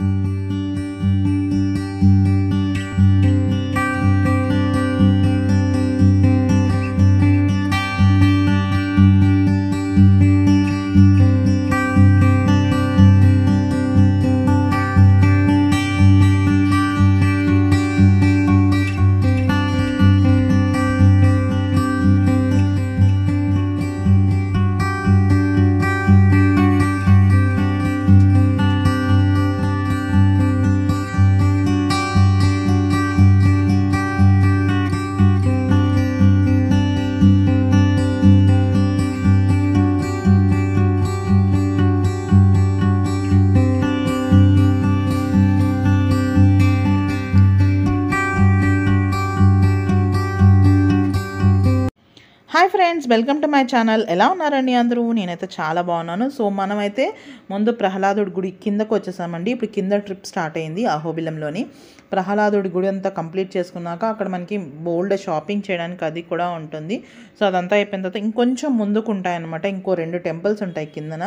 Música hi friends welcome to my channel ఎలా ఉన్నారండి అందరూ నేనైతే చాలా బాగున్నాను సో మనమైతే ముందు ప్రహ్లాదుడి గుడి కిందకు వచ్చేసామండి ఇప్పుడు కింద ట్రిప్ స్టార్ట్ అయింది అహోబిలంలోని ప్రహ్లాదుడి గుడి అంతా కంప్లీట్ చేసుకున్నాక అక్కడ మనకి బోల్డ్ షాపింగ్ చేయడానికి అది కూడా ఉంటుంది సో అదంతా అయిపోయిన తర్వాత ఇంకొంచెం ముందుకు ఉంటాయన్నమాట ఇంకో రెండు టెంపుల్స్ ఉంటాయి కిందన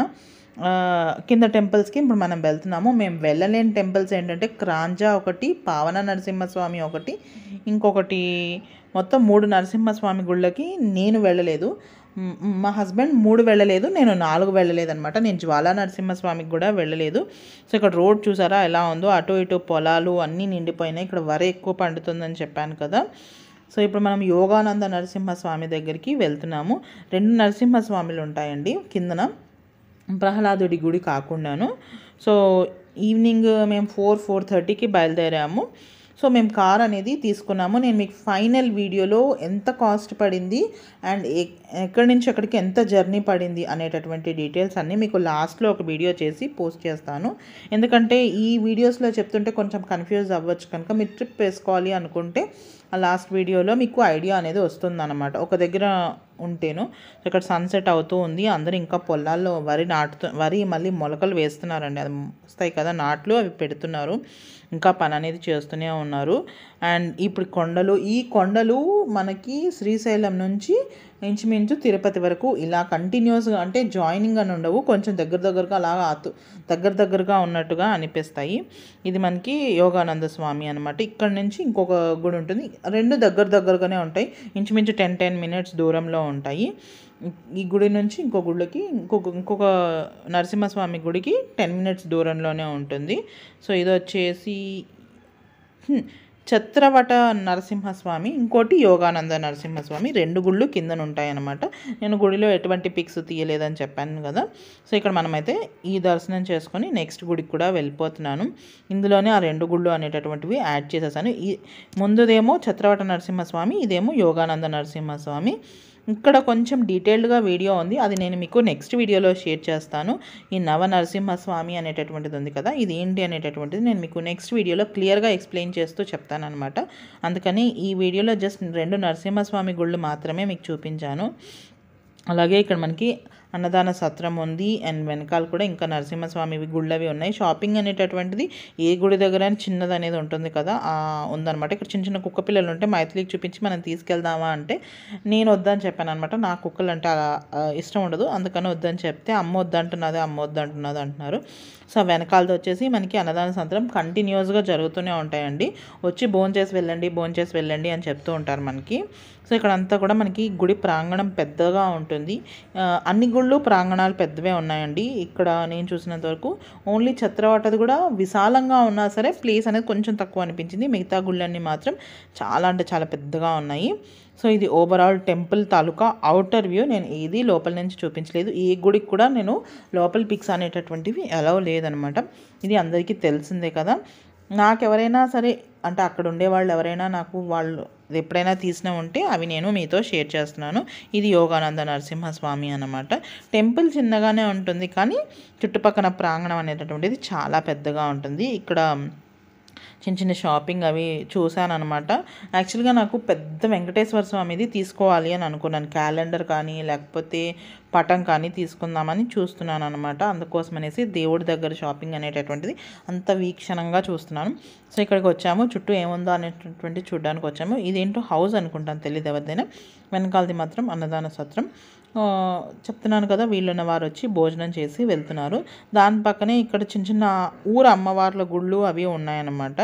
కింద టెంపుల్స్కి ఇప్పుడు మనం వెళ్తున్నాము మేము వెళ్ళలేని టెంపుల్స్ ఏంటంటే క్రాంజా ఒకటి పావన నరసింహస్వామి ఒకటి ఇంకొకటి మొత్తం మూడు నరసింహస్వామి గుళ్ళకి నేను వెళ్ళలేదు మా హస్బెండ్ మూడు వెళ్ళలేదు నేను నాలుగు వెళ్ళలేదు అనమాట నేను జ్వాలా నరసింహస్వామికి కూడా వెళ్ళలేదు సో ఇక్కడ రోడ్ చూసారా ఎలా ఉందో అటు ఇటు పొలాలు అన్నీ నిండిపోయినాయి ఇక్కడ వర ఎక్కువ పండుతుందని చెప్పాను కదా సో ఇప్పుడు మనం యోగానంద నరసింహస్వామి దగ్గరికి వెళ్తున్నాము రెండు నరసింహస్వామిలు ఉంటాయండి కిందన ప్రహ్లాదుడి గుడి కాకుండాను సో ఈవినింగ్ మేము ఫోర్ ఫోర్ థర్టీకి బయలుదేరాము సో మేము కార్ అనేది తీసుకున్నాము నేను మీకు ఫైనల్ వీడియోలో ఎంత కాస్ట్ పడింది అండ్ ఎక్కడి నుంచి ఎక్కడికి ఎంత జర్నీ పడింది అనేటటువంటి డీటెయిల్స్ అన్నీ మీకు లాస్ట్లో ఒక వీడియో చేసి పోస్ట్ చేస్తాను ఎందుకంటే ఈ వీడియోస్లో చెప్తుంటే కొంచెం కన్ఫ్యూజ్ అవ్వచ్చు కనుక మీరు ట్రిప్ వేసుకోవాలి అనుకుంటే ఆ లాస్ట్ వీడియోలో మీకు ఐడియా అనేది వస్తుందన్నమాట ఒక దగ్గర ఉంటేను ఇక్కడ సన్సెట్ అవుతూ ఉంది అందరూ ఇంకా పొలాల్లో వరి నాటుతూ వరి మళ్ళీ మొలకలు వేస్తున్నారండి అది వస్తాయి కదా నాట్లు అవి పెడుతున్నారు ఇంకా పని అనేది చేస్తూనే ఉన్నారు అండ్ ఇప్పుడు కొండలు ఈ కొండలు మనకి శ్రీశైలం నుంచి ఇంచుమించు తిరుపతి వరకు ఇలా కంటిన్యూస్గా అంటే జాయినింగ్ అని ఉండవు కొంచెం దగ్గర దగ్గరగా అలాగా అతు దగ్గర దగ్గరగా ఉన్నట్టుగా అనిపిస్తాయి ఇది మనకి యోగానంద స్వామి అనమాట ఇక్కడ నుంచి ఇంకొక గుడి ఉంటుంది రెండు దగ్గర దగ్గరగానే ఉంటాయి ఇంచుమించు టెన్ టెన్ మినిట్స్ దూరంలో ఉంటాయి ఈ గుడి నుంచి ఇంకో గుడికి ఇంకొక ఇంకొక నరసింహస్వామి గుడికి టెన్ మినిట్స్ దూరంలోనే ఉంటుంది సో ఇది వచ్చేసి ఛత్రవట నరసింహస్వామి ఇంకోటి యోగానంద నరసింహస్వామి రెండు గుళ్ళు కిందన ఉంటాయన్నమాట నేను గుడిలో ఎటువంటి పిక్స్ తీయలేదని చెప్పాను కదా సో ఇక్కడ మనమైతే ఈ దర్శనం చేసుకొని నెక్స్ట్ గుడికి కూడా వెళ్ళిపోతున్నాను ఇందులోనే ఆ రెండు గుళ్ళు అనేటటువంటివి యాడ్ చేసేసాను ఈ ముందుదేమో ఛత్రవట నరసింహస్వామి ఇదేమో యోగానంద నరసింహస్వామి ఇక్కడ కొంచెం డీటెయిల్డ్గా వీడియో ఉంది అది నేను మీకు నెక్స్ట్ వీడియోలో షేర్ చేస్తాను ఈ నవ నరసింహస్వామి అనేటటువంటిది ఉంది కదా ఇది ఏంటి అనేటటువంటిది నేను మీకు నెక్స్ట్ వీడియోలో క్లియర్గా ఎక్స్ప్లెయిన్ చేస్తూ చెప్తానమాట అందుకని ఈ వీడియోలో జస్ట్ రెండు నరసింహస్వామి గుళ్ళు మాత్రమే మీకు చూపించాను అలాగే ఇక్కడ మనకి అన్నదాన సత్రం ఉంది అండ్ వెనకాల కూడా ఇంకా నరసింహస్వామివి గుళ్ళవి ఉన్నాయి షాపింగ్ అనేటటువంటిది ఏ గుడి దగ్గర చిన్నది అనేది ఉంటుంది కదా ఉందన్నమాట ఇక్కడ చిన్న చిన్న కుక్క పిల్లలు ఉంటే మైథిలికి చూపించి మనం తీసుకెళ్దామా అంటే నేను వద్దని చెప్పాను అనమాట నా కుక్కలు అంటే ఇష్టం ఉండదు అందుకని వద్దని చెప్తే అమ్మ వద్దంటున్నది అమ్మ వద్దంటున్నది అంటున్నారు సో వెనకాలది వచ్చేసి మనకి అన్నదాన సంతరం కంటిన్యూస్గా జరుగుతూనే ఉంటాయండి వచ్చి భోన్ చేసి వెళ్ళండి భోన్ చేసి వెళ్ళండి అని చెప్తూ ఉంటారు మనకి సో ఇక్కడ అంతా కూడా మనకి గుడి ప్రాంగణం పెద్దగా ఉంటుంది అన్ని గుళ్ళు ప్రాంగణాలు పెద్దవే ఉన్నాయండి ఇక్కడ నేను చూసినంత వరకు ఓన్లీ ఛత్రవాటది కూడా విశాలంగా ఉన్నా సరే ప్లేస్ అనేది కొంచెం తక్కువ అనిపించింది మిగతా గుళ్ళన్నీ మాత్రం చాలా అంటే చాలా పెద్దగా ఉన్నాయి సో ఇది ఓవరాల్ టెంపుల్ తాలూకా అవుటర్ వ్యూ నేను ఏది లోపల నుంచి చూపించలేదు ఈ గుడికి కూడా నేను లోపల పిక్స్ అనేటటువంటివి అలౌ లేదనమాట ఇది అందరికీ తెలిసిందే కదా నాకు ఎవరైనా సరే అంటే అక్కడ ఉండే వాళ్ళు ఎవరైనా నాకు వాళ్ళు ఎప్పుడైనా తీసిన ఉంటే అవి నేను మీతో షేర్ చేస్తున్నాను ఇది యోగానంద నరసింహస్వామి అనమాట టెంపుల్ చిన్నగానే ఉంటుంది కానీ చుట్టుపక్కల ప్రాంగణం అనేటటువంటిది చాలా పెద్దగా ఉంటుంది ఇక్కడ చిన్న చిన్న షాపింగ్ అవి చూశాను అనమాట యాక్చువల్గా నాకు పెద్ద వెంకటేశ్వర స్వామిది తీసుకోవాలి అని అనుకున్నాను క్యాలెండర్ కానీ లేకపోతే పటం కానీ తీసుకుందామని చూస్తున్నాను అనమాట అందుకోసం అనేసి దేవుడి దగ్గర షాపింగ్ అనేటటువంటిది అంత వీక్షణంగా చూస్తున్నాను సో ఇక్కడికి వచ్చాము చుట్టూ ఏముందో అనేటటువంటి చూడడానికి వచ్చాము ఇదేంటో హౌస్ అనుకుంటాను తెలియదు ఎవరిదైనా వెనకాలది మాత్రం అన్నదాన సత్రం చెప్తున్నాను కదా వీళ్ళున్న వారు వచ్చి భోజనం చేసి వెళ్తున్నారు దాని పక్కనే ఇక్కడ చిన్న చిన్న ఊరు అమ్మవార్ల గుళ్ళు అవి ఉన్నాయన్నమాట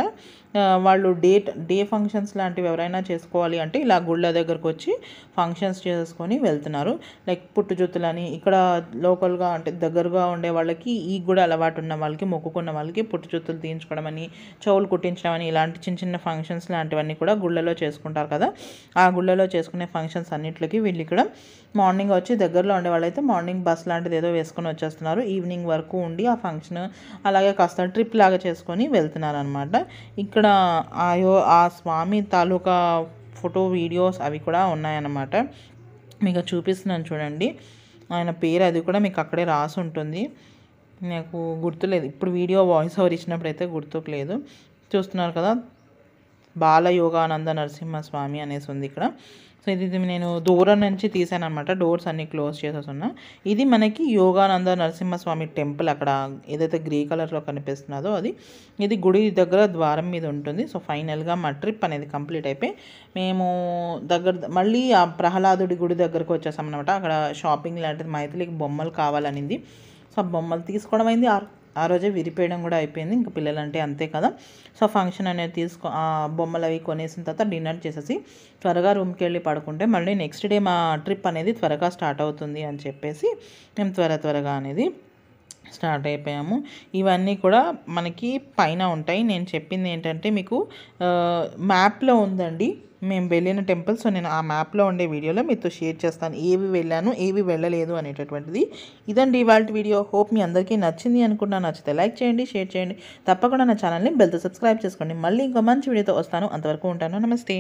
వాళ్ళు డే డే ఫంక్షన్స్ లాంటివి ఎవరైనా చేసుకోవాలి అంటే ఇలా గుళ్ళ దగ్గరకు వచ్చి ఫంక్షన్స్ చేసుకొని వెళ్తున్నారు లైక్ పుట్టుజుత్తులని ఇక్కడ లోకల్గా అంటే దగ్గరగా ఉండే వాళ్ళకి ఈ కూడా అలవాటు ఉన్న వాళ్ళకి మొక్కుకున్న వాళ్ళకి పుట్టుజుత్తులు తీయించుకోవడం అని చెవులు కుట్టించడం అని ఇలాంటి చిన్న చిన్న ఫంక్షన్స్ లాంటివన్నీ కూడా గుళ్ళలో చేసుకుంటారు కదా ఆ గుళ్ళలో చేసుకునే ఫంక్షన్స్ అన్నింటికి వీళ్ళు ఇక్కడ మార్నింగ్ వచ్చి దగ్గరలో ఉండే వాళ్ళైతే మార్నింగ్ బస్ లాంటిది ఏదో వేసుకొని వచ్చేస్తున్నారు ఈవినింగ్ వరకు ఉండి ఆ ఫంక్షన్ అలాగే కాస్త ట్రిప్ లాగా చేసుకొని వెళ్తున్నారు అనమాట ఇక్కడ ఇక్కడ ఆయో ఆ స్వామి తాలూకా ఫోటో వీడియోస్ అవి కూడా ఉన్నాయన్నమాట మీకు చూపిస్తున్నాను చూడండి ఆయన పేరు అది కూడా మీకు అక్కడే రాసి ఉంటుంది నాకు గుర్తులేదు ఇప్పుడు వీడియో వాయిస్ ఓవర్ ఇచ్చినప్పుడు అయితే గుర్తుకు లేదు చూస్తున్నారు కదా బాలయోగానంద నరసింహస్వామి అనేసి ఉంది ఇక్కడ సో ఇది నేను దూరం నుంచి తీసాను అనమాట డోర్స్ అన్నీ క్లోజ్ చేసేసున్నా ఇది మనకి యోగానంద నరసింహస్వామి టెంపుల్ అక్కడ ఏదైతే గ్రే కలర్లో కనిపిస్తున్నదో అది ఇది గుడి దగ్గర ద్వారం మీద ఉంటుంది సో ఫైనల్గా మా ట్రిప్ అనేది కంప్లీట్ అయిపోయి మేము దగ్గర మళ్ళీ ఆ ప్రహ్లాదుడి గుడి దగ్గరకు వచ్చేసాం అనమాట అక్కడ షాపింగ్ లాంటిది మైథిలికి బొమ్మలు కావాలనింది సో బొమ్మలు తీసుకోవడం అయింది ఆ రోజే విరిపేయడం కూడా అయిపోయింది ఇంకా పిల్లలంటే అంతే కదా సో ఫంక్షన్ అనేది తీసుకో బొమ్మలు అవి కొనేసిన తర్వాత డిన్నర్ చేసేసి త్వరగా రూమ్కి వెళ్ళి పడుకుంటే మళ్ళీ నెక్స్ట్ డే మా ట్రిప్ అనేది త్వరగా స్టార్ట్ అవుతుంది అని చెప్పేసి మేము త్వర త్వరగా అనేది స్టార్ట్ అయిపోయాము ఇవన్నీ కూడా మనకి పైన ఉంటాయి నేను చెప్పింది ఏంటంటే మీకు మ్యాప్లో ఉందండి మేము వెళ్ళిన టెంపుల్స్ నేను ఆ మ్యాప్లో ఉండే వీడియోలో మీతో షేర్ చేస్తాను ఏవి వెళ్ళాను ఏవి వెళ్ళలేదు అనేటటువంటిది ఇదండి ఇవాళ వీడియో హోప్ మీ అందరికీ నచ్చింది అనుకుంటా నచ్చితే లైక్ చేయండి షేర్ చేయండి తప్పకుండా నా ఛానల్ని బెల్తో సబ్స్క్రైబ్ చేసుకోండి మళ్ళీ ఇంకో మంచి వీడియోతో వస్తాను అంతవరకు ఉంటాను నమస్తే